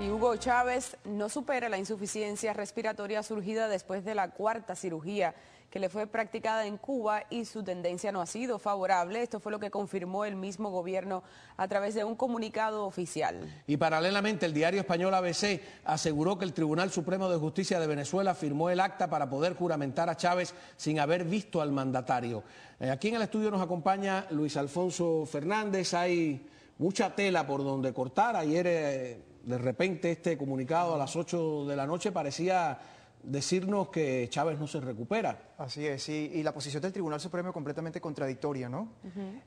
Y Hugo Chávez no supera la insuficiencia respiratoria surgida después de la cuarta cirugía que le fue practicada en Cuba y su tendencia no ha sido favorable. Esto fue lo que confirmó el mismo gobierno a través de un comunicado oficial. Y paralelamente, el diario español ABC aseguró que el Tribunal Supremo de Justicia de Venezuela firmó el acta para poder juramentar a Chávez sin haber visto al mandatario. Eh, aquí en el estudio nos acompaña Luis Alfonso Fernández. Hay mucha tela por donde cortar. Ayer. Eh, de repente este comunicado a las 8 de la noche parecía decirnos que Chávez no se recupera. Así es, y, la posición del Tribunal Supremo es completamente contradictoria, ¿no?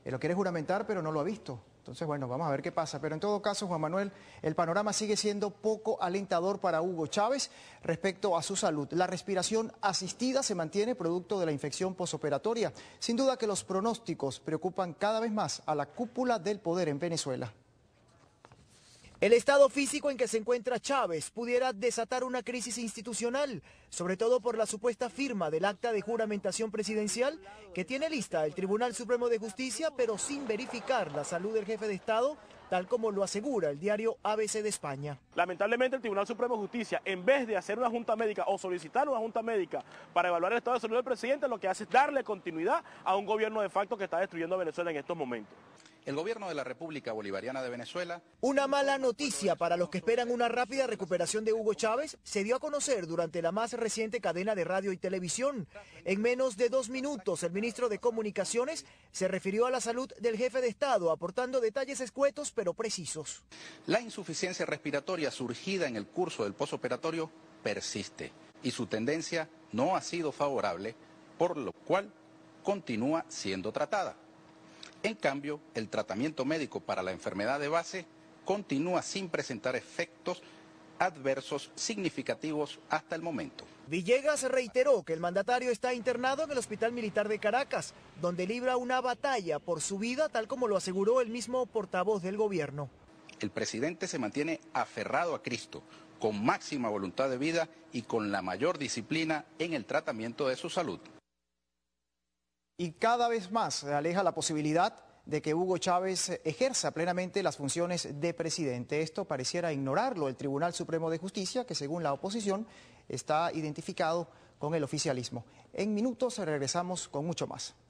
Eh, lo quiere juramentar, pero no lo ha visto. Entonces, bueno, vamos a ver qué pasa. Pero en todo caso, Juan Manuel, el panorama sigue siendo poco alentador para Hugo Chávez respecto a su salud. La respiración asistida se mantiene producto de la infección posoperatoria. Sin duda que los pronósticos preocupan cada vez más a la cúpula del poder en Venezuela. El estado físico en que se encuentra Chávez pudiera desatar una crisis institucional, sobre todo por la supuesta firma del acta de juramentación presidencial que tiene lista el Tribunal Supremo de Justicia, pero sin verificar la salud del jefe de Estado, tal como lo asegura el diario ABC de España. Lamentablemente el Tribunal Supremo de Justicia, en vez de hacer una junta médica o solicitar una junta médica para evaluar el estado de salud del presidente, lo que hace es darle continuidad a un gobierno de facto que está destruyendo a Venezuela en estos momentos el gobierno de la República Bolivariana de Venezuela. Una mala noticia para los que esperan una rápida recuperación de Hugo Chávez se dio a conocer durante la más reciente cadena de radio y televisión. En menos de dos minutos, el ministro de Comunicaciones se refirió a la salud del jefe de Estado, aportando detalles escuetos pero precisos. La insuficiencia respiratoria surgida en el curso del posoperatorio persiste y su tendencia no ha sido favorable, por lo cual continúa siendo tratada. En cambio, el tratamiento médico para la enfermedad de base continúa sin presentar efectos adversos significativos hasta el momento. Villegas reiteró que el mandatario está internado en el Hospital Militar de Caracas, donde libra una batalla por su vida, tal como lo aseguró el mismo portavoz del gobierno. El presidente se mantiene aferrado a Cristo, con máxima voluntad de vida y con la mayor disciplina en el tratamiento de su salud y cada vez más se aleja la posibilidad de que Hugo Chávez ejerza plenamente las funciones de presidente. Esto pareciera ignorarlo el Tribunal Supremo de Justicia, que según la oposición está identificado con el oficialismo. En minutos regresamos con mucho más.